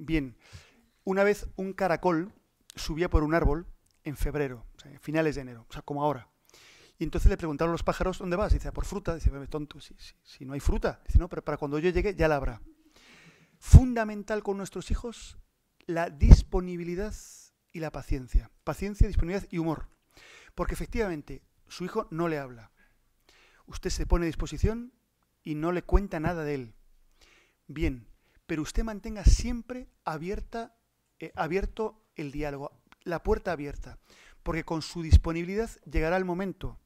Bien, una vez un caracol subía por un árbol en febrero, o finales de enero, o sea, como ahora. Y entonces le preguntaron los pájaros, ¿dónde vas? Y dice, por fruta. Dice, tonto, si, si, si, no hay fruta. Dice, no, pero para cuando yo llegue ya la habrá. Fundamental con nuestros hijos la disponibilidad y la paciencia. Paciencia, disponibilidad y humor. Porque efectivamente, su hijo no le habla. Usted se pone a disposición y no le cuenta nada de él. Bien, pero usted mantenga siempre abierta, eh, abierto el diálogo, la puerta abierta, porque con su disponibilidad llegará el momento,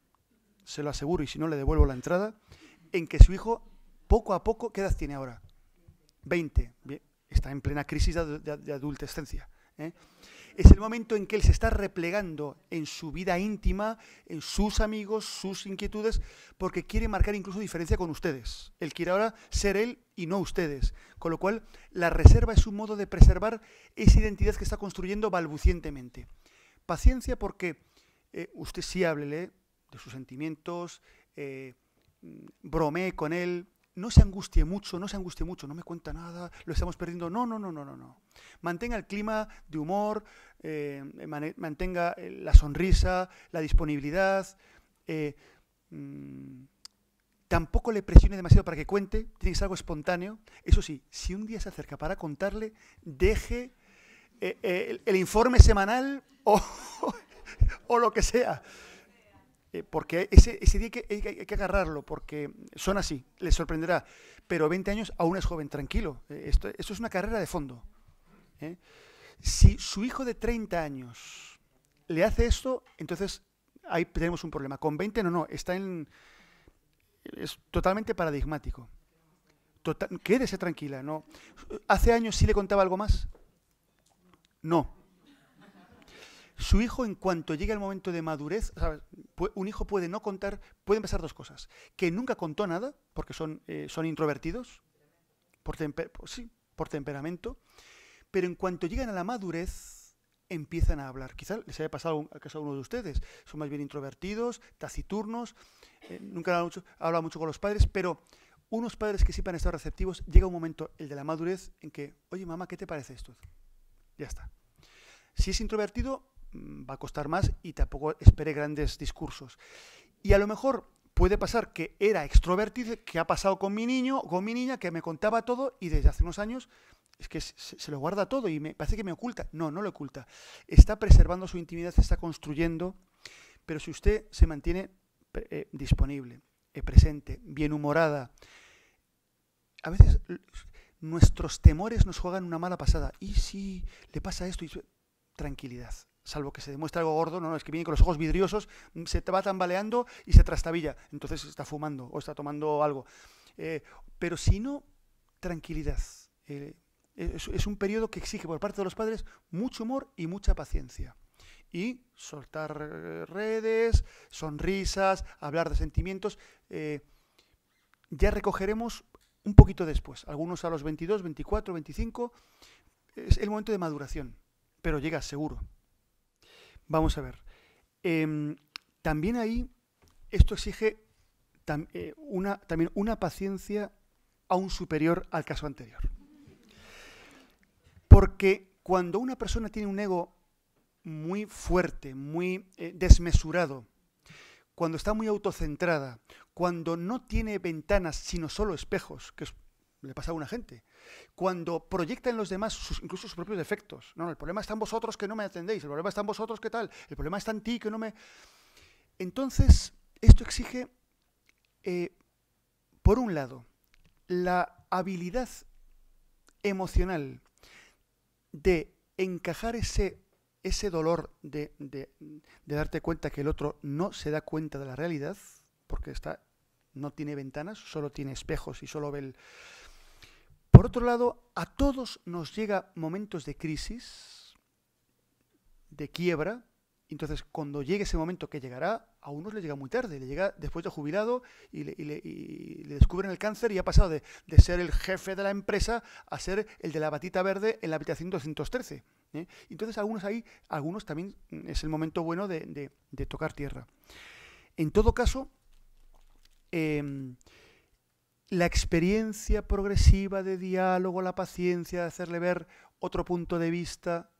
se lo aseguro, y si no le devuelvo la entrada, en que su hijo, poco a poco, ¿qué edad tiene ahora? 20, está en plena crisis de, adultescencia. ¿eh? es el momento en que él se está replegando en su vida íntima, en sus amigos, sus inquietudes, porque quiere marcar incluso diferencia con ustedes. Él quiere ahora ser él y no ustedes. Con lo cual, la reserva es un modo de preservar esa identidad que está construyendo balbucientemente. Paciencia porque eh, usted sí háblele de sus sentimientos, eh, mm, bromee con él, no se angustie mucho, no se angustie mucho, no me cuenta nada, lo estamos perdiendo. No, no, no, no, no, no. Mantenga el clima de humor, eh, mantenga eh, la sonrisa, la disponibilidad. Eh, mm, tampoco le presione demasiado para que cuente, tiene que ser algo espontáneo. Eso sí, si un día se acerca para contarle, deje el, informe semanal o, o lo que sea. Eh, porque ese, día hay que, agarrarlo, porque son así, les sorprenderá. Pero 20 años aún es joven, tranquilo. Eh, esto, es una carrera de fondo. ¿eh? Si su hijo de 30 años le hace esto, entonces ahí tenemos un problema. Con 20 no, no, está en... Es totalmente paradigmático. Tota, quédese tranquila, ¿no? ¿Hace años sí le contaba algo más? No, su hijo, en cuanto llega el momento de madurez, un hijo puede no contar, pueden pasar dos cosas. Que nunca contó nada, porque son, eh, son introvertidos, por, por temperamento, pero en cuanto llegan a la madurez, empiezan a hablar. Quizá les haya pasado a uno de ustedes. Son más bien introvertidos, taciturnos, eh, nunca han hablado mucho con los padres, pero unos padres que siempre han estado receptivos, llega un momento, el de la madurez, en que, oye mamá, ¿qué te parece esto? Ya está. Si es introvertido, Mm, va a costar más y tampoco espere grandes discursos. Y a lo mejor puede pasar que era extrovertido, que ha pasado con mi niño, con mi niña, que me contaba todo y desde hace unos años es que se, lo guarda todo y me parece que me oculta. No, no lo oculta. Está preservando su intimidad, se está construyendo, pero si usted se mantiene eh, disponible, eh, presente, bien humorada, a veces nuestros temores nos juegan una mala pasada. ¿Y si le pasa esto? tranquilidad salvo que se demuestre algo gordo, no, no, es que viene con los ojos vidriosos, mm, se va tambaleando y se trastabilla, entonces está fumando o está tomando algo. Eh, pero si no, tranquilidad. Eh, es, un periodo que exige por parte de los padres mucho humor y mucha paciencia. Y soltar redes, sonrisas, hablar de sentimientos. Eh, ya recogeremos un poquito después, algunos a los 22, 24, 25. Es el momento de maduración, pero llega seguro. Vamos a ver. Em, también ahí esto exige eh, una, también una paciencia aún superior al caso anterior. Porque cuando una persona tiene un ego muy fuerte, muy eh, desmesurado, cuando está muy autocentrada, cuando no tiene ventanas sino solo espejos, que es le pasa a una gente. Cuando proyecta en los demás incluso sus propios defectos. No, no, el problema está en vosotros que no me atendéis, el problema está en vosotros que tal, el problema está en ti que no me... Entonces, esto exige, eh, por un lado, la habilidad emocional de encajar ese, ese dolor de, darte cuenta que el otro no se da cuenta de la realidad, porque está no tiene ventanas, solo tiene espejos y solo ve el, por otro lado, a todos nos llega momentos de crisis, de quiebra, entonces cuando llegue ese momento que llegará, a unos le llega muy tarde, le llega después de jubilado y le, descubren el cáncer y ha pasado de, ser el jefe de la empresa a ser el de la batita verde en la habitación 213. ¿eh? Entonces algunos ahí, algunos también mm, es el momento bueno de, tocar tierra. En todo caso, em, la experiencia progresiva de diálogo, la paciencia de hacerle ver otro punto de vista,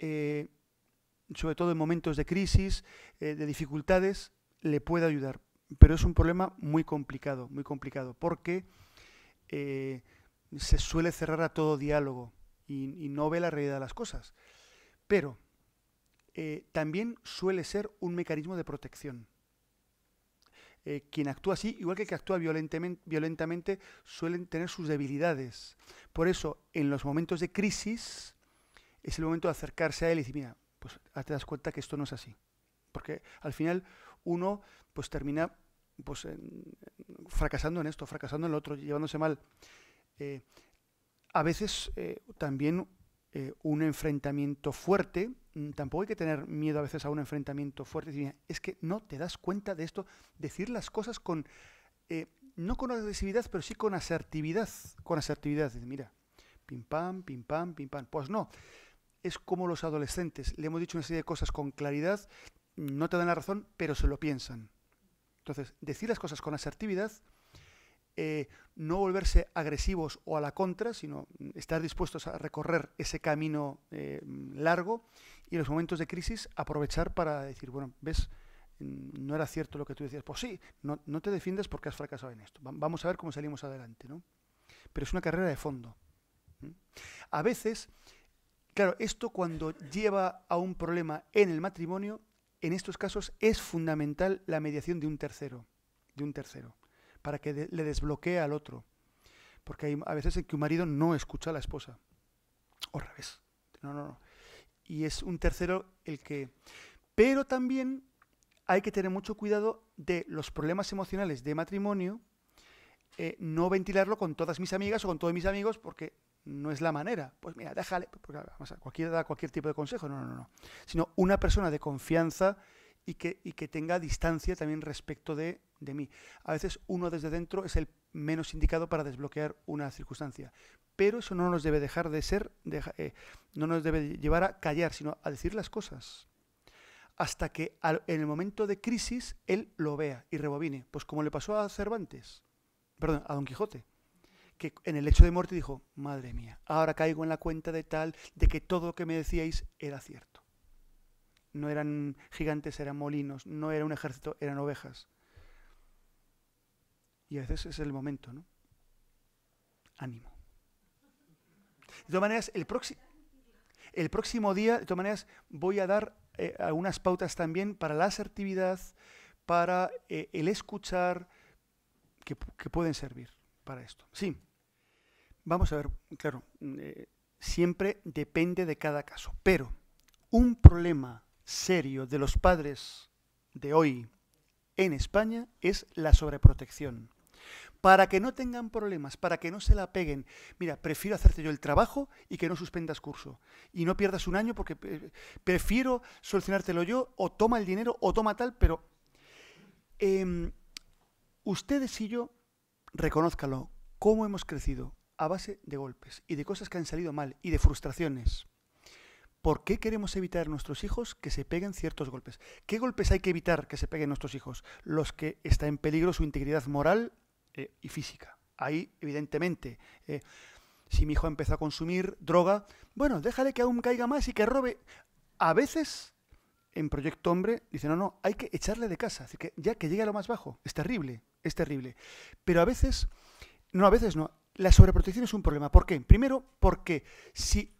eh, sobre todo en momentos de crisis, eh, de dificultades, le puede ayudar. Pero es un problema muy complicado, muy complicado, porque eh, se suele cerrar a todo diálogo y, no ve la realidad de las cosas. Pero también suele ser un mecanismo de protección. Eh, quien actúa así, igual que el que actúa violentamente, violentamente, suelen tener sus debilidades. Por eso, en los momentos de crisis, es el momento de acercarse a él y decir, mira, pues ah, te das cuenta que esto no es así. Porque al final uno pues termina pues, fracasando en esto, fracasando en lo otro, llevándose mal. Eh, a veces eh, también un enfrentamiento fuerte Mm, tampoco hay que tener miedo a veces a un enfrentamiento fuerte. es que no te das cuenta de esto. Decir las cosas con, eh, no con agresividad, pero sí con asertividad. Con asertividad. mira, pim pam, pim pam, pim pam. Pues no. Es como los adolescentes. Le hemos dicho una serie de cosas con claridad, no te dan la razón, pero se lo piensan. Entonces, decir las cosas con asertividad eh, no volverse agresivos o a la contra, sino estar dispuestos a recorrer ese camino eh, largo y en los momentos de crisis aprovechar para decir, bueno, ves, mm, no era cierto lo que tú decías. Pues sí, no, te defiendes porque has fracasado en esto. Vamos a ver cómo salimos adelante, ¿no? Pero es una carrera de fondo. A veces, claro, esto cuando lleva a un problema en el matrimonio, en estos casos es fundamental la mediación de un tercero, de un tercero para que le desbloquee al otro. Porque hay a veces en que un marido no escucha a la esposa. O al revés. No, no, no. Y es un tercero el que... Pero también hay que tener mucho cuidado de los problemas emocionales de matrimonio, eh, no ventilarlo con todas mis amigas o con todos mis amigos porque no es la manera. Pues mira, déjale, a, cualquiera da cualquier tipo de consejo, no, no, no. Sino una persona de confianza y que, tenga distancia también respecto de, mí. A veces uno desde dentro es el menos indicado para desbloquear una circunstancia. Pero eso no nos debe dejar de ser, eh, no nos debe llevar a callar, sino a decir las cosas. Hasta que en el momento de crisis él lo vea y rebobine. Pues como le pasó a Cervantes, perdón, a Don Quijote, que en el hecho de muerte dijo, madre mía, ahora caigo en la cuenta de tal, de que todo lo que me decíais era cierto no eran gigantes, eran molinos, no era un ejército, eran ovejas. Y a veces es el momento, ¿no? Ánimo. De todas maneras, el, el próximo día, de todas maneras, voy a dar eh, algunas pautas también para la asertividad, para eh, el escuchar, que, pueden servir para esto. Sí, vamos a ver, claro, eh, siempre depende de cada caso, pero un problema serio de los padres de hoy en España es la sobreprotección. Para que no tengan problemas, para que no se la peguen. Mira, prefiero hacerte yo el trabajo y que no suspendas curso. Y no pierdas un año porque eh, prefiero solucionártelo yo o toma el dinero o toma tal, pero em, ustedes y yo, reconózcalo, cómo hemos crecido a base de golpes y de cosas que han salido mal y de frustraciones. ¿Por qué queremos evitar a nuestros hijos que se peguen ciertos golpes? ¿Qué golpes hay que evitar que se peguen nuestros hijos? Los que está en peligro su integridad moral eh, y física. Ahí, evidentemente, eh, si mi hijo empezó a consumir droga, bueno, déjale que aún caiga más y que robe. A veces, en Proyecto Hombre, dicen, no, no, hay que echarle de casa, así que ya que llegue a lo más bajo. Es terrible, es terrible. Pero a veces, no, a veces no. La sobreprotección es un problema. ¿Por qué? Primero, porque si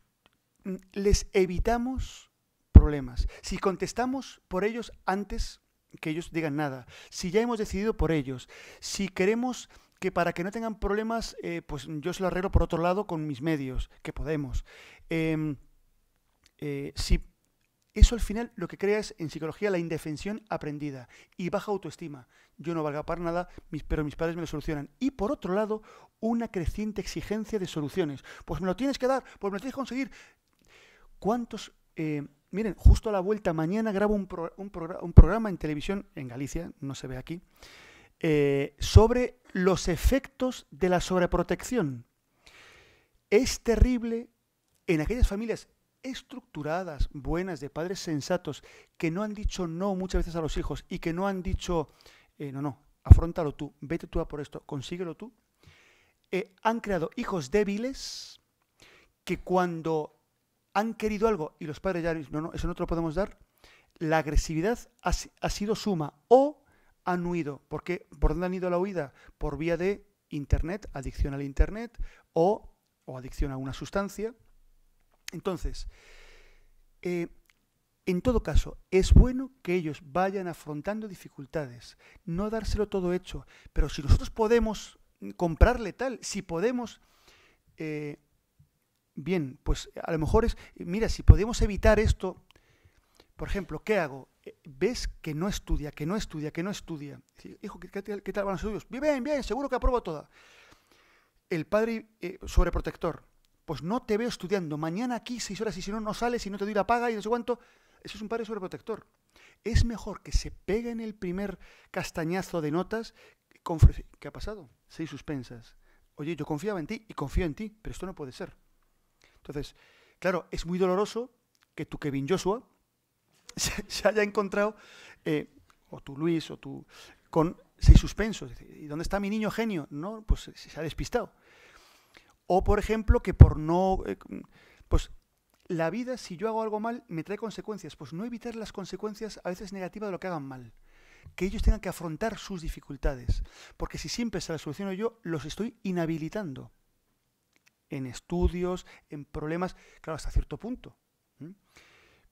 les evitamos problemas. Si contestamos por ellos antes que ellos digan nada, si ya hemos decidido por ellos, si queremos que para que no tengan problemas, eh, pues yo se lo arreglo por otro lado con mis medios, que podemos. Em, eh, si eso al final lo que crea es en psicología la indefensión aprendida y baja autoestima. Yo no valga para nada, mis, pero mis padres me lo solucionan. Y por otro lado, una creciente exigencia de soluciones. Pues me lo tienes que dar, pues me lo tienes que conseguir. ¿Cuántos... Eh, miren, justo a la vuelta, mañana grabo un, programa en televisión en Galicia, no se ve aquí, eh, sobre los efectos de la sobreprotección. Es terrible en aquellas familias estructuradas, buenas, de padres sensatos, que no han dicho no muchas veces a los hijos y que no han dicho, eh, no, no, afrontalo tú, vete tú a por esto, consíguelo tú, han creado hijos débiles que cuando han querido algo y los padres ya no, no, eso no te lo podemos dar, la agresividad ha, sido suma o han huido. ¿Por ¿Por dónde han ido la huida? Por vía de Internet, adicción al Internet o, adicción a una sustancia. Entonces, eh, en todo caso, es bueno que ellos vayan afrontando dificultades, no dárselo todo hecho, pero si nosotros podemos comprarle tal, si podemos eh, Bien, pues a lo mejor es, mira, si podemos evitar esto, por ejemplo, ¿qué hago? Eh, Ves que no estudia, que no estudia, que no estudia. Hijo, ¿qué, tal van los estudios? Bien, bien, seguro que apruebo toda. El padre eh, sobreprotector, pues no te veo estudiando. Mañana aquí seis horas y si no, no sales y no te doy la paga y no sé cuánto. Eso es un padre sobreprotector. Es mejor que se pegue en el primer castañazo de notas. ¿Qué ha pasado? Seis suspensas. Oye, yo confiaba en ti y confío en ti, pero esto no puede ser. Entonces, claro, es muy doloroso que tu Kevin Joshua se, haya encontrado, eh, o tu Luis, o tu, con seis suspensos. ¿Y dónde está mi niño genio? No, pues eh, se, ha despistado. O, por ejemplo, que por no... Eh, pues la vida, si yo hago algo mal, me trae consecuencias. Pues no evitar las consecuencias a veces negativas de lo que hagan mal. Que ellos tengan que afrontar sus dificultades. Porque si siempre se las soluciono yo, los estoy inhabilitando en estudios, en problemas, claro, hasta cierto punto.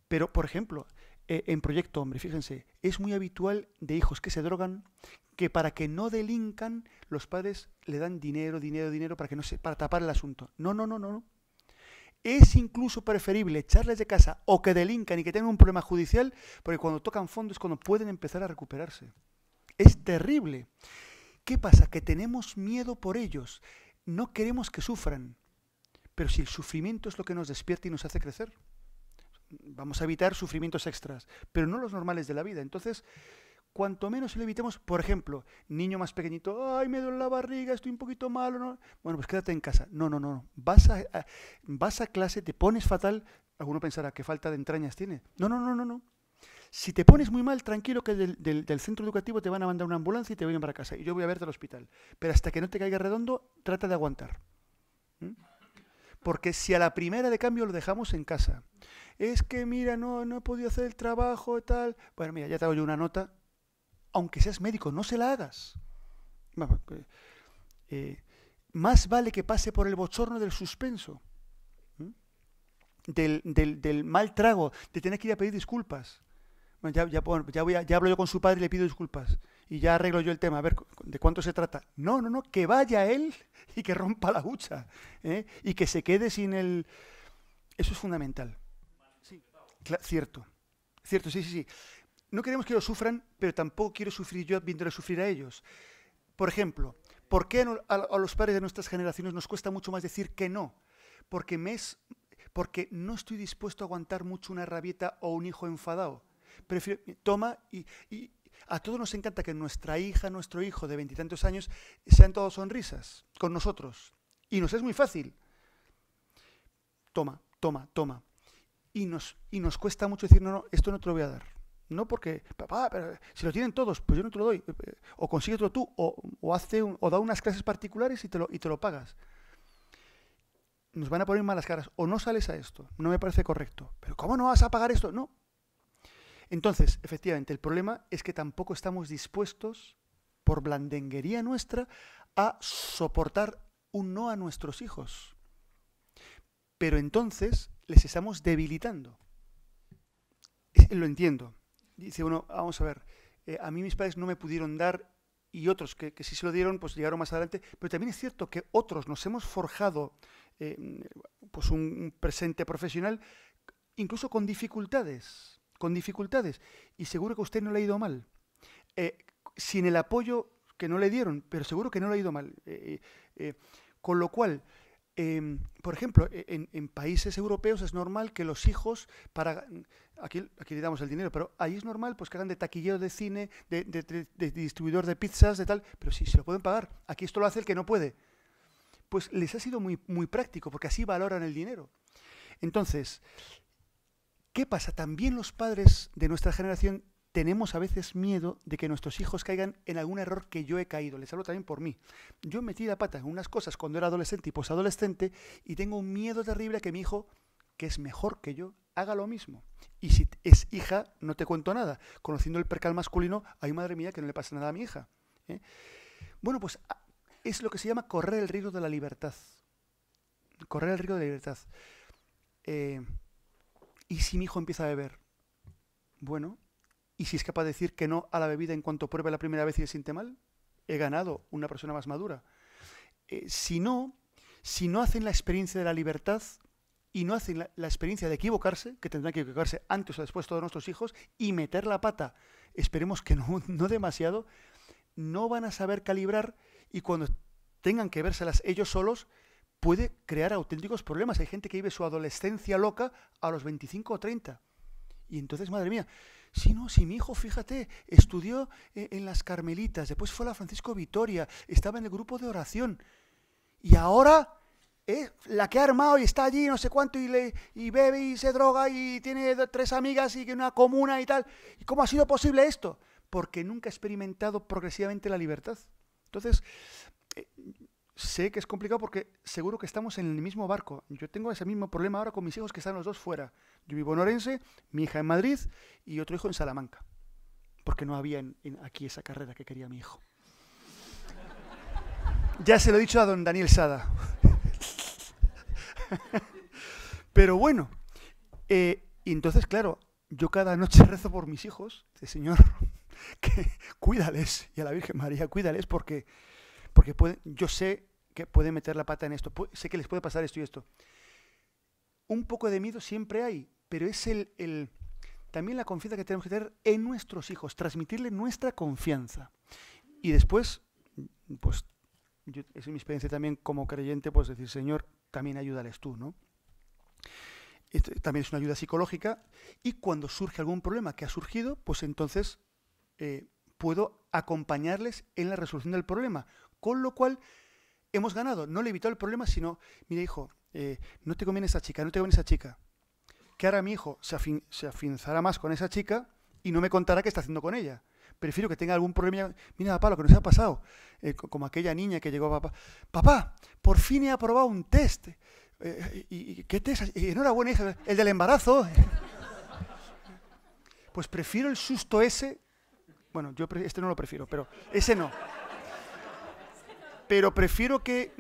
Pero, por ejemplo, eh, en Proyecto Hombre, fíjense, es muy habitual de hijos que se drogan que para que no delincan los padres le dan dinero, dinero, dinero para que no se, para tapar el asunto. No, no, no, no, no. Es incluso preferible echarles de casa o que delincan y que tengan un problema judicial, porque cuando tocan fondo es cuando pueden empezar a recuperarse. Es terrible. ¿Qué pasa? Que tenemos miedo por ellos. No queremos que sufran. Pero si el sufrimiento es lo que nos despierta y nos hace crecer, vamos a evitar sufrimientos extras, pero no los normales de la vida. Entonces, cuanto menos lo evitemos, por ejemplo, niño más pequeñito, ay, me duele la barriga, estoy un poquito malo, bueno, pues quédate en casa. No, no, no, vas a, vas a clase, te pones fatal, alguno pensará, qué falta de entrañas tiene. No, no, no, no, no. Si te pones muy mal, tranquilo que del, centro educativo te van a mandar una ambulancia y te vienen para casa. Y yo voy a verte al hospital. Pero hasta que no te caiga redondo, trata de aguantar. Porque si a la primera de cambio lo dejamos en casa, es que mira, no, no he podido hacer el trabajo y tal. Bueno, mira, ya te hago yo una nota. Aunque seas médico, no se la hagas. Eh, más vale que pase por el bochorno del suspenso, del, mal trago, de tener que ir a pedir disculpas. ya, voy ya hablo yo con su padre y le pido disculpas y ya arreglo yo el tema, a ver, ¿de cuánto se trata? No, no, no, que vaya él y que rompa la hucha, ¿eh? y que se quede sin el... Eso es fundamental. cierto, cierto, sí, sí, sí. No queremos que lo sufran, pero tampoco quiero sufrir yo viéndole sufrir a ellos. Por ejemplo, ¿por qué a los padres de nuestras generaciones nos cuesta mucho más decir que no? Porque, porque no estoy dispuesto a aguantar mucho una rabieta o un hijo enfadado. Prefiero, toma y, a todos nos encanta que nuestra hija, nuestro hijo de veintitantos años sean todos sonrisas con nosotros. Y nos es muy fácil. Toma, toma, toma. Y nos, y nos cuesta mucho decir, no, no, esto no te lo voy a dar. No porque, papá, pero si lo tienen todos, pues yo no te lo doy. Eh, eh, o otro tú, o, hace o da unas clases particulares y te, y te lo pagas. Nos van a poner malas caras. O no sales a esto. No me parece correcto. Pero ¿cómo no vas a pagar esto? No, entonces, efectivamente, el problema es que tampoco estamos dispuestos, por blandenguería nuestra, a soportar un no a nuestros hijos. Pero entonces les estamos debilitando. Lo entiendo. Dice uno, vamos a ver, eh, a mí mis padres no me pudieron dar y otros que, sí se lo dieron, pues llegaron más adelante. Pero también es cierto que otros nos hemos forjado eh, pues un presente profesional incluso con dificultades con dificultades, y seguro que usted no le ha ido mal, eh, sin el apoyo que no le dieron, pero seguro que no le ha ido mal. Eh, eh, con lo cual, em, por ejemplo, e, en, países europeos es normal que los hijos, para aquí, aquí le damos el dinero, pero ahí es normal pues, que hagan de taquillero de cine, de, distribuidor de pizzas, de tal, pero si sí, se lo pueden pagar. Aquí esto lo hace el que no puede. Pues les ha sido muy, muy práctico, porque así valoran el dinero. Entonces, ¿Qué pasa? También los padres de nuestra generación tenemos a veces miedo de que nuestros hijos caigan en algún error que yo he caído. Les hablo también por mí. Yo metí la pata en unas cosas cuando era adolescente y posadolescente y tengo un miedo terrible a que mi hijo, que es mejor que yo, haga lo mismo. Y si es hija, no te cuento nada. Conociendo el percal masculino, hay madre mía que no le pasa nada a mi hija. ¿eh? Bueno, pues ah, es lo que se llama correr el riesgo de la libertad. Correr el riesgo de la libertad. Eh, ¿Y si mi hijo empieza a beber? Bueno, ¿y si es capaz de decir que no a la bebida en cuanto pruebe la primera vez y se siente mal? He ganado una persona más madura. Eh, si no, si no hacen la experiencia de la libertad y no hacen la, experiencia de equivocarse, que tendrán que equivocarse antes o después todos nuestros hijos, y meter la pata, esperemos que no, no demasiado, no van a saber calibrar y cuando tengan que vérselas ellos solos, puede crear auténticos problemas. Hay gente que vive su adolescencia loca a los 25 o 30. Y entonces, madre mía, si no, si mi hijo, fíjate, estudió eh, en, las Carmelitas, después fue a la Francisco Vitoria, estaba en el grupo de oración, y ahora es eh, la que ha armado y está allí, no sé cuánto, y, le, y bebe y se droga y tiene tres amigas y una comuna y tal. ¿Y cómo ha sido posible esto? Porque nunca ha experimentado progresivamente la libertad. Entonces, eh, sé que es complicado porque seguro que estamos en el mismo barco. Yo tengo ese mismo problema ahora con mis hijos que están los dos fuera. Yo vivo en Orense, mi hija en Madrid y otro hijo en Salamanca. Porque no había aquí esa carrera que quería mi hijo. Ya se lo he dicho a don Daniel Sada. Pero bueno, eh, y entonces, claro, yo cada noche rezo por mis hijos, Señor, que cuídales, y a la Virgen María, cuídales, porque porque puede, yo sé que pueden meter la pata en esto, sé que les puede pasar esto y esto. Un poco de miedo siempre hay, pero es el, el también la confianza que tenemos que tener en nuestros hijos, transmitirle nuestra confianza. Y después, pues, es mi experiencia también como creyente, pues decir, Señor, también ayúdales tú, ¿no? Este, también es una ayuda psicológica. Y cuando surge algún problema que ha surgido, pues entonces eh, puedo acompañarles en la resolución del problema con lo cual hemos ganado. No le he evitado el problema, sino, mira hijo, eh, no te conviene esa chica, no te conviene esa chica. Que ahora mi hijo se, afianzará afinzará más con esa chica y no me contará qué está haciendo con ella. Prefiero que tenga algún problema. Mira, papá, lo que nos ha pasado. Eh, como aquella niña que llegó a papá. Papá, por fin he aprobado un test. Eh, y, ¿Qué test? Enhorabuena, hija. El del embarazo. Pues prefiero el susto ese. Bueno, yo este no lo prefiero, pero ese no pero prefiero que,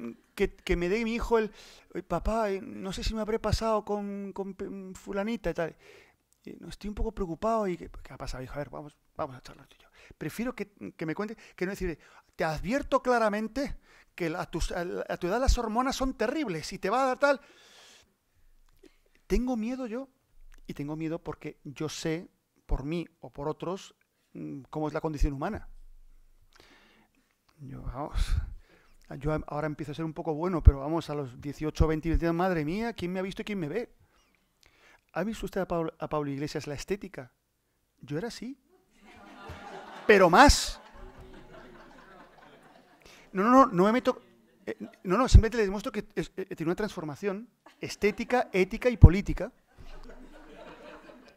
me dé mi hijo el, papá, eh, no sé si me habré pasado con, fulanita y tal. No, estoy un poco preocupado y ¿qué, ha pasado, hijo? A ver, vamos, vamos a charlar tú yo. Prefiero que, me cuente, que no decirle, te advierto claramente que a tu, a tu edad las hormonas son terribles y te va a dar tal. Tengo miedo yo y tengo miedo porque yo sé, por mí o por otros, mm, cómo es la condición humana. Yo, vamos, yo ahora empiezo a ser un poco bueno, pero vamos, a los 18, 20, 20 madre mía, ¿quién me ha visto y quién me ve? ¿Ha visto usted a Pablo, Iglesias la estética? Yo era así. Pero más. No, no, no, no me meto. Eh, no, no, simplemente le demuestro que eh, tiene una transformación estética, ética y política.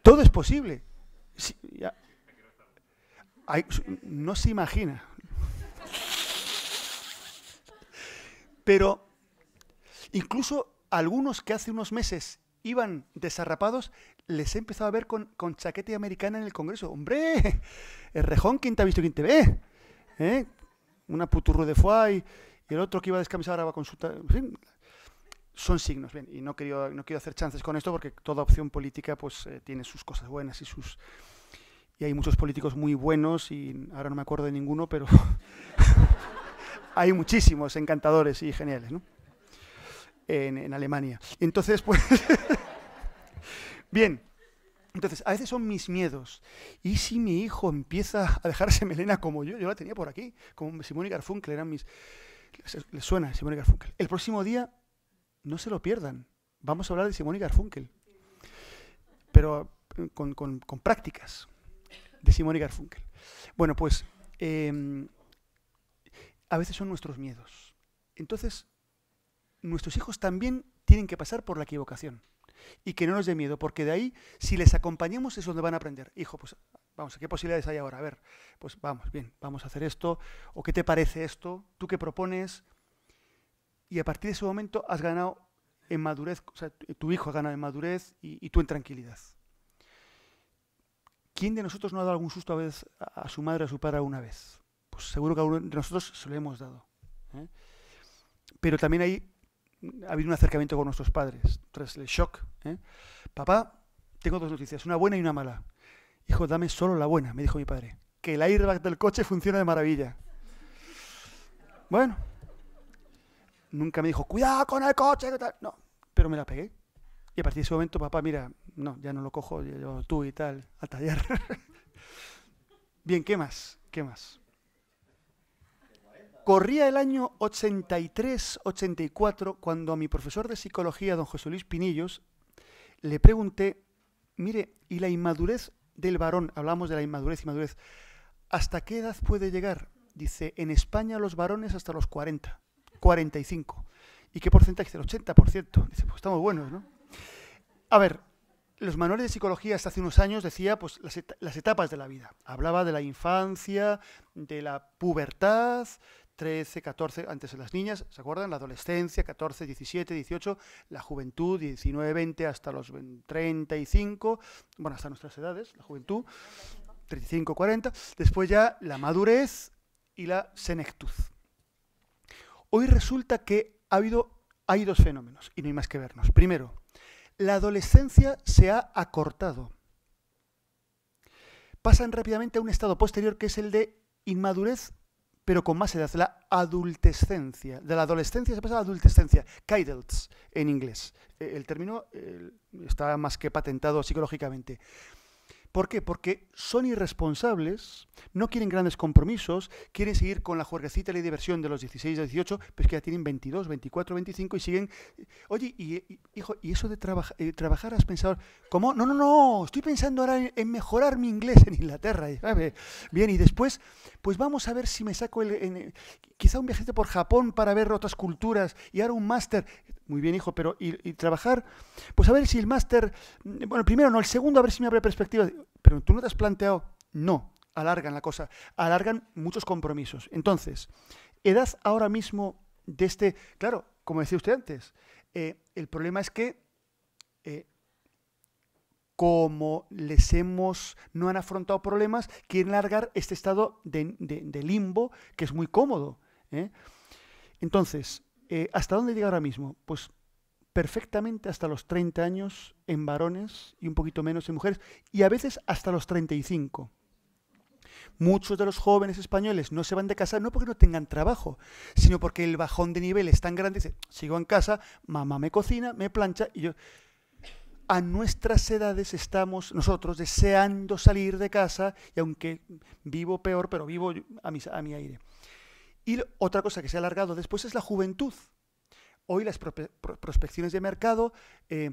Todo es posible. no se imagina, Pero incluso algunos que hace unos meses iban desarrapados, les he empezado a ver con, chaquete chaqueta americana en el Congreso. ¡Hombre! El rejón, ¿quién te ha visto? ¿Quién te ve? ¿Eh? Una puturro de fuay y el otro que iba a descamisado ahora va a consultar. son signos. Bien, y no quiero, no quiero hacer chances con esto porque toda opción política pues, eh, tiene sus cosas buenas y sus... Y hay muchos políticos muy buenos y ahora no me acuerdo de ninguno, pero... hay muchísimos encantadores y geniales, ¿no? En, Alemania. Entonces, pues... Bien. Entonces, a veces son mis miedos. ¿Y si mi hijo empieza a dejarse melena como yo? Yo la tenía por aquí, como Simón y Garfunkel eran mis... ¿Les suena Simón y Garfunkel? El próximo día, no se lo pierdan. Vamos a hablar de Simón y Garfunkel. Pero eh, con, prácticas de Simón y Garfunkel. Bueno, pues... Em, a veces son nuestros miedos. Entonces, nuestros hijos también tienen que pasar por la equivocación y que no nos dé miedo, porque de ahí, si les acompañamos, es donde van a aprender. Hijo, pues vamos, ¿qué posibilidades hay ahora? A ver, pues vamos, bien, vamos a hacer esto, o qué te parece esto, tú qué propones. Y a partir de ese momento has ganado en madurez, o sea, tu hijo ha ganado en madurez y, tú en tranquilidad. ¿Quién de nosotros no ha dado algún susto a, vez, a su madre o a su padre alguna vez? seguro que uno de nosotros se lo hemos dado. ¿eh? Pero también hay, ha habido un acercamiento con nuestros padres, tras el shock. ¿eh? Papá, tengo dos noticias, una buena y una mala. Hijo, dame solo la buena, me dijo mi padre. Que el airbag del coche funciona de maravilla. Bueno, nunca me dijo, cuidado con el coche, No, pero me la pegué. Y a partir de ese momento, papá, mira, no, ya no lo cojo, yo, tú y tal, al taller. Bien, ¿qué más? ¿Qué más? Corría el año 83-84 cuando a mi profesor de psicología, don José Luis Pinillos, le pregunté, mire, ¿y la inmadurez del varón? Hablamos de la inmadurez, y madurez, ¿Hasta qué edad puede llegar? Dice, en España los varones hasta los 40, 45. ¿Y qué porcentaje? El 80%. Dice, pues estamos buenos, ¿no? A ver, los manuales de psicología hasta hace unos años decía pues, las etapas de la vida. Hablaba de la infancia, de la pubertad, 13, 14, antes de las niñas, ¿se acuerdan? La adolescencia, 14, 17, 18, la juventud, 19, 20, hasta los 35, bueno, hasta nuestras edades, la juventud, 35, 40, después ya la madurez y la senectud. Hoy resulta que ha habido, hay dos fenómenos y no hay más que vernos. Primero, la adolescencia se ha acortado. Pasan rápidamente a un estado posterior que es el de inmadurez pero con más edad, la adultescencia. De la adolescencia se pasa a la adultescencia, Kidels en inglés. E, el término está más que patentado psicológicamente. ¿Por qué? Porque son irresponsables, no quieren grandes compromisos, quieren seguir con la juerguecita y la diversión de los 16 a 18, pues que ya tienen 22, 24, 25 y siguen. Oye, y, hijo, ¿y eso de eh, trabajar has pensado? ¿Cómo? No, no, no, estoy pensando ahora en, mejorar mi inglés en Inglaterra. ¿sabe? Bien, y después, pues vamos a ver si me saco el, quizá un viaje por Japón para ver otras culturas y ahora un máster. Muy bien, hijo, pero y, trabajar, pues a ver si el máster, mm, bueno, primero no, el segundo a ver si me abre perspectiva. pero tú no te has planteado, no, alargan la cosa, alargan muchos compromisos. Entonces, edad ahora mismo de este, claro, como decía usted antes, eh, el problema es que eh, como les hemos, no han afrontado problemas, quieren alargar este estado de, limbo que es muy cómodo. ¿eh? Entonces, eh, ¿Hasta dónde llega ahora mismo? Pues perfectamente hasta los 30 años en varones y un poquito menos en mujeres, y a veces hasta los 35. Muchos de los jóvenes españoles no se van de casa no porque no tengan trabajo, sino porque el bajón de nivel es tan grande, sigo en casa, mamá me cocina, me plancha, y yo... A nuestras edades estamos nosotros deseando salir de casa, y aunque vivo peor, pero vivo a mi aire. Y otra cosa que se ha alargado después es la juventud. Hoy las prospecciones de mercado eh,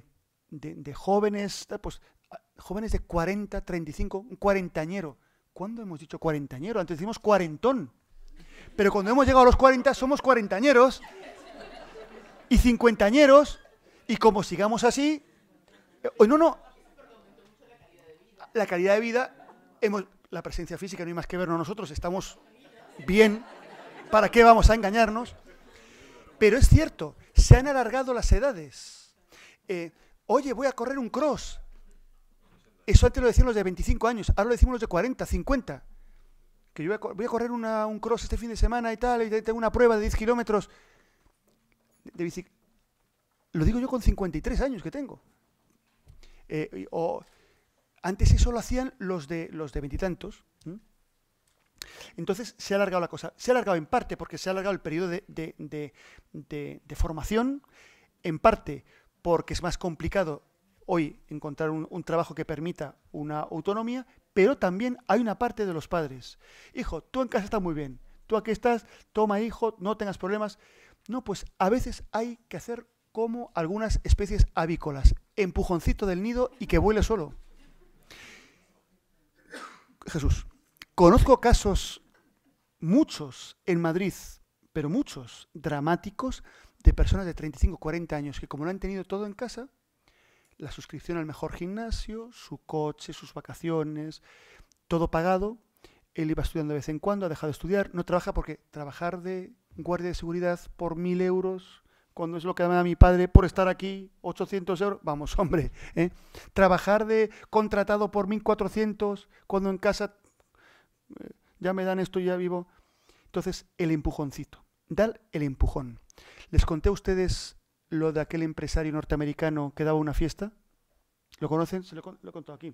de, jóvenes, pues, ah, jóvenes de 40, 35, un cuarentañero. ¿Cuándo hemos dicho cuarentañero? Antes decimos cuarentón. Pero cuando hemos llegado a los 40 somos cuarentañeros y cincuentañeros y como sigamos así, eh, hoy no, no, la calidad de vida, hemos, la presencia física no hay más que vernos nosotros, estamos bien, ¿Para qué vamos a engañarnos? Pero es cierto, se han alargado las edades. Eh, oye, voy a correr un cross. Eso antes lo decían los de 25 años, ahora lo decimos los de 40, 50. Que yo voy a, correr un cross este fin de semana y tal, y tengo una prueba de 10 kilómetros de Lo digo yo con 53 años que tengo. Eh, antes eso lo hacían los de los de veintitantos. Entonces se ha alargado la cosa. Se ha alargado en parte porque se ha alargado el periodo de, formación, en parte porque es más complicado hoy encontrar un, un, trabajo que permita una autonomía, pero también hay una parte de los padres. Hijo, tú en casa estás muy bien, tú aquí estás, toma hijo, no tengas problemas. No, pues a veces hay que hacer como algunas especies avícolas, empujoncito del nido y que vuele solo. Jesús. Conozco casos, muchos, en Madrid, pero muchos, dramáticos, de personas de 35, 40 años que como no han tenido todo en casa, la suscripción al mejor gimnasio, su coche, sus vacaciones, todo pagado, él iba estudiando de vez en cuando, ha dejado de estudiar, no trabaja porque trabajar de guardia de seguridad por mil euros, cuando es lo que me mi padre por estar aquí, 800 euros, vamos, hombre, ¿eh? trabajar de contratado por 1400, cuando en casa eh, ya me dan esto, ya vivo. Entonces, el empujoncito. Dal el empujón. Les conté a ustedes lo de aquel empresario norteamericano que daba una fiesta. ¿Lo conocen? Se lo, he aquí.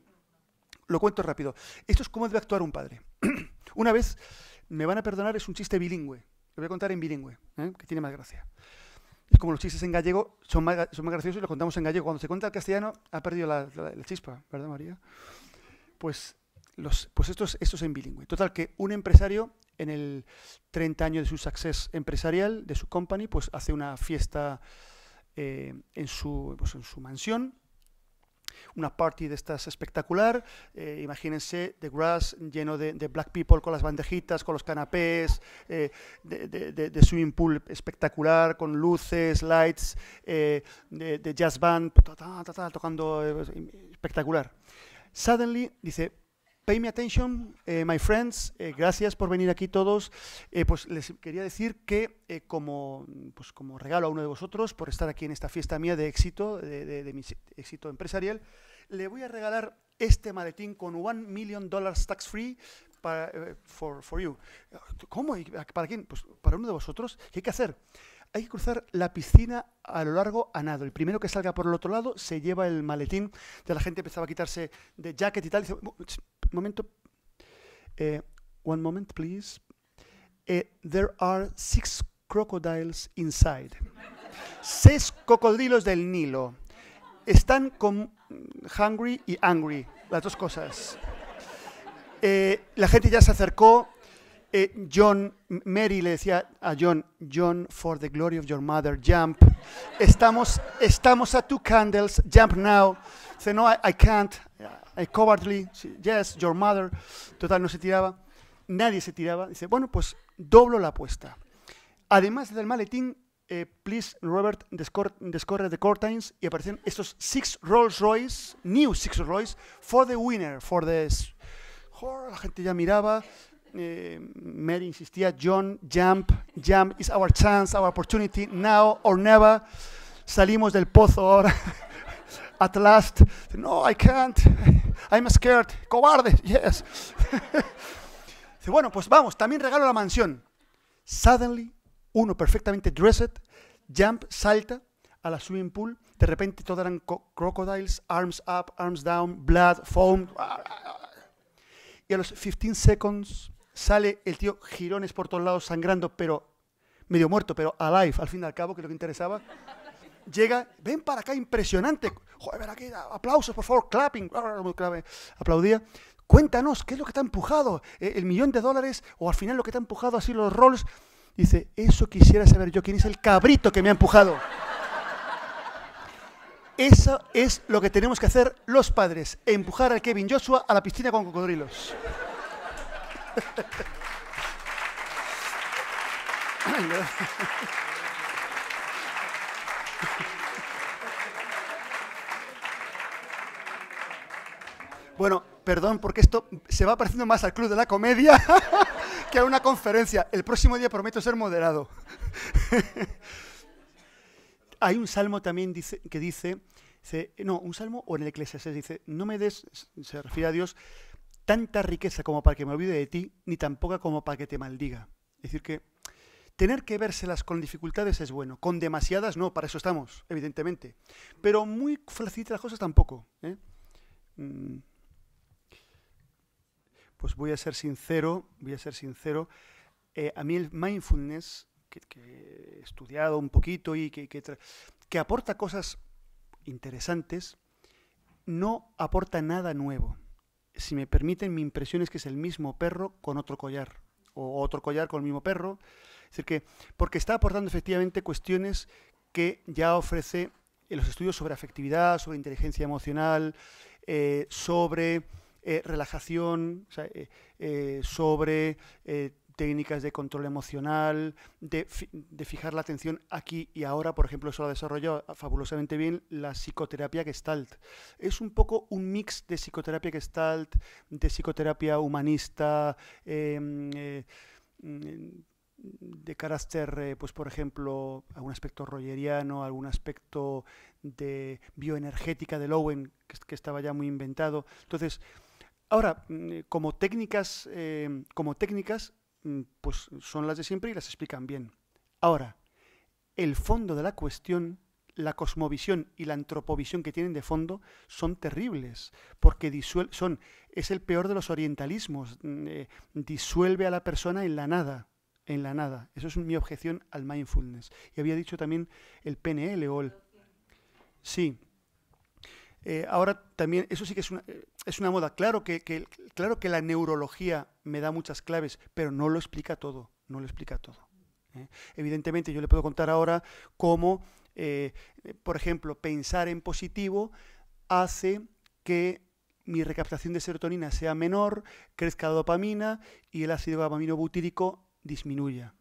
Lo cuento rápido. Esto es cómo debe actuar un padre. una vez, me van a perdonar, es un chiste bilingüe. Lo voy a contar en bilingüe, ¿eh? que tiene más gracia. Es como los chistes en gallego son más, graciosos y los contamos en gallego. Cuando se cuenta el castellano, ha perdido la, la chispa, ¿verdad, María? Pues los, pues esto es, en bilingüe. Total, que un empresario en el 30 años de su success empresarial, de su company, pues hace una fiesta eh, en, su, pues en su mansión, una party de estas espectacular. Eh, imagínense The Grass lleno de, black people con las bandejitas, con los canapés, eh, de, swimming pool espectacular, con luces, lights, de, jazz band, tocando espectacular. Suddenly, dice, Pay me attention, eh, my friends. Eh, gracias por venir aquí todos. Eh, pues les quería decir que como, pues como regalo a uno de vosotros por estar aquí en esta fiesta mía de éxito, de, de, mi éxito empresarial, le voy a regalar este maletín con one million dollars tax free para for, for you. ¿Cómo? ¿Para quién? Pues para uno de vosotros. ¿Qué hay que hacer? hay que cruzar la piscina a lo largo a nado. El primero que salga por el otro lado se lleva el maletín. De la gente empezaba a quitarse de jacket y tal. Y momento. Eh, one moment, please. Eh, there are six crocodiles inside. Seis cocodrilos del Nilo. Están con mm, hungry y angry, las dos cosas. Eh, la gente ya se acercó, eh, John, Mary le decía a John, John, for the glory of your mother, jump. Estamos, estamos a two candles, jump now. Dice, no, I, can't, I cowardly, yes, your mother. Total, no se tiraba. Nadie se tiraba. Dice, bueno, pues doblo la apuesta. Además del maletín, eh, please, Robert, descorre the curtains y aparecen estos six Rolls Royce, new six Rolls Royce, for the winner, for the... la gente ya miraba. Eh, Mary insistía, John, jump, jump, is our chance, our opportunity, now or never. Salimos del pozo ahora. At last, no, I can't, I'm scared, cobarde, yes. bueno, pues vamos, también regalo la mansión. Suddenly, uno perfectamente dressed, jump, salta a la swimming pool. De repente todos eran crocodiles, arms up, arms down, blood, foam. Y a los 15 seconds, Sale el tío girones por todos lados, sangrando, pero medio muerto, pero alive, al fin y al cabo, que es lo que interesaba. Llega, ven para acá, impresionante. Joder, aquí, aplausos, por favor, clapping. Aplaudía. Cuéntanos, ¿qué es lo que te ha empujado? Eh, ¿El millón de dólares o al final lo que te ha empujado así los Rolls? Dice, eso quisiera saber yo, quién es el cabrito que me ha empujado. Eso es lo que tenemos que hacer los padres, empujar a Kevin Joshua a la piscina con cocodrilos. Bueno, perdón, porque esto se va pareciendo más al Club de la Comedia que a una conferencia. El próximo día prometo ser moderado. Hay un salmo también que dice, no, un salmo o en la el se dice, no me des, se refiere a Dios, tanta riqueza como para que me olvide de ti, ni tan poca como para que te maldiga. Es decir, que tener que vérselas con dificultades es bueno, con demasiadas no, para eso estamos, evidentemente. Pero muy facilitas las cosas tampoco. ¿eh? Mm. Pues voy a ser sincero, voy a ser sincero. Eh, a mí el mindfulness, que, he estudiado un poquito y que, que aporta cosas interesantes, no aporta nada nuevo si me permiten, mi impresión es que es el mismo perro con otro collar, o otro collar con el mismo perro. Es decir, que, porque está aportando efectivamente cuestiones que ya ofrece en los estudios sobre afectividad, sobre inteligencia emocional, eh, sobre eh, relajación, eh, sobre técnicas de control emocional, de, fijar la atención aquí y ahora, por ejemplo, eso lo ha desarrollado fabulosamente bien la psicoterapia gestalt. Es un poco un mix de psicoterapia gestalt, de psicoterapia humanista, em, eh, de carácter, eh, pues por ejemplo, algún aspecto rogeriano, algún aspecto de bioenergética de Lowen, que, estaba ya muy inventado. Entonces, Ahora, mm, como técnicas, em, como técnicas, Mm, pues son las de siempre y las explican bien. Ahora, el fondo de la cuestión, la cosmovisión y la antropovisión que tienen de fondo son terribles, porque son, es el peor de los orientalismos, mm, eh, disuelve a la persona en la nada, en la nada. Eso es mi objeción al mindfulness. Y había dicho también el PNL o Sí, eh, ahora también, eso sí que es una, eh, es una moda. Claro que, claro que la neurología me da muchas claves, pero no lo explica todo, no lo explica todo. ¿eh? Evidentemente yo le puedo contar ahora cómo, por ejemplo, pensar en positivo hace que mi recaptación de serotonina sea menor, crezca la dopamina y el ácido butírico disminuya.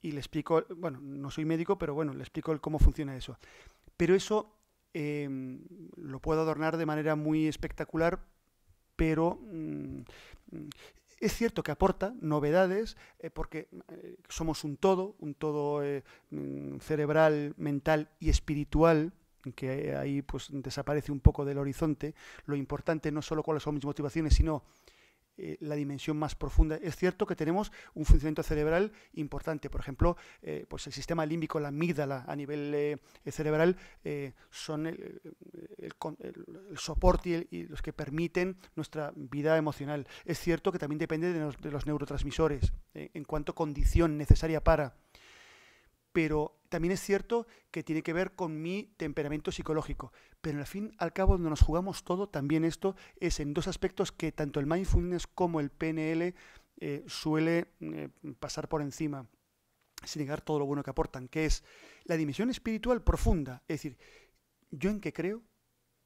Y le explico, bueno, no soy médico, pero bueno, le explico cómo funciona eso. Pero eso Em, lo puedo adornar de manera muy espectacular, pero mm, mm, es cierto que aporta novedades eh, porque eh, somos un todo, un todo eh, mm, cerebral, mental y espiritual que ahí pues desaparece un poco del horizonte. Lo importante no solo cuáles son mis motivaciones, sino eh, la dimensión más profunda. Es cierto que tenemos un funcionamiento cerebral importante. Por ejemplo, eh, pues el sistema límbico, la amígdala a nivel eh, cerebral son el, soporte y, los que permiten nuestra vida emocional. Es cierto que también depende de los, de los neurotransmisores en cuanto condición necesaria para pero también es cierto que tiene que ver con mi temperamento psicológico. Pero al fin, al cabo, donde nos jugamos todo, también esto es en dos aspectos que tanto el mindfulness como el PNL eh, suele eh, pasar por encima, sin negar todo lo bueno que aportan, que es la dimensión espiritual profunda, es decir, yo en qué creo,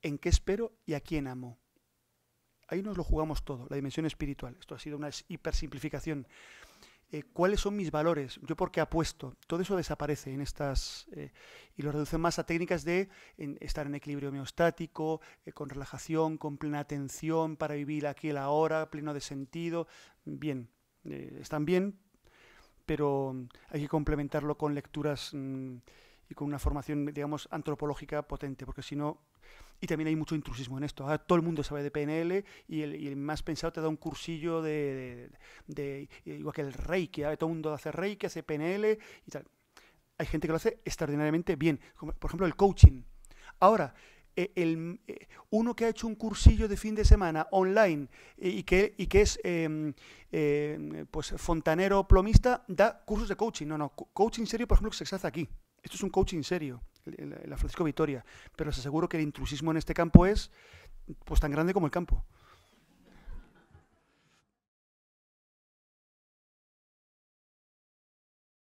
en qué espero y a quién amo. Ahí nos lo jugamos todo, la dimensión espiritual. Esto ha sido una hipersimplificación eh, cuáles son mis valores, yo por qué apuesto. Todo eso desaparece en estas eh, y lo reduce más a técnicas de estar en equilibrio homeostático, eh, con relajación, con plena atención para vivir aquí el ahora, pleno de sentido. Bien, están bien, pero hay que complementarlo con lecturas mm, y con una formación, digamos, antropológica potente, porque si no y también hay mucho intrusismo en esto. todo el mundo sabe de PNL y el, más pensado te da un cursillo de, igual que el reiki, todo el mundo hace reiki, hace PNL y tal. Hay gente que lo hace extraordinariamente bien, por ejemplo el coaching. Ahora, e, el, e, uno que ha hecho un cursillo de fin de semana online y, que, y que es em, em, pues fontanero plomista, da cursos de coaching. No, no, coaching serio, por ejemplo, que se hace aquí. Esto es un coaching serio la Francisco Vitoria, pero os aseguro que el intrusismo en este campo es pues tan grande como el campo.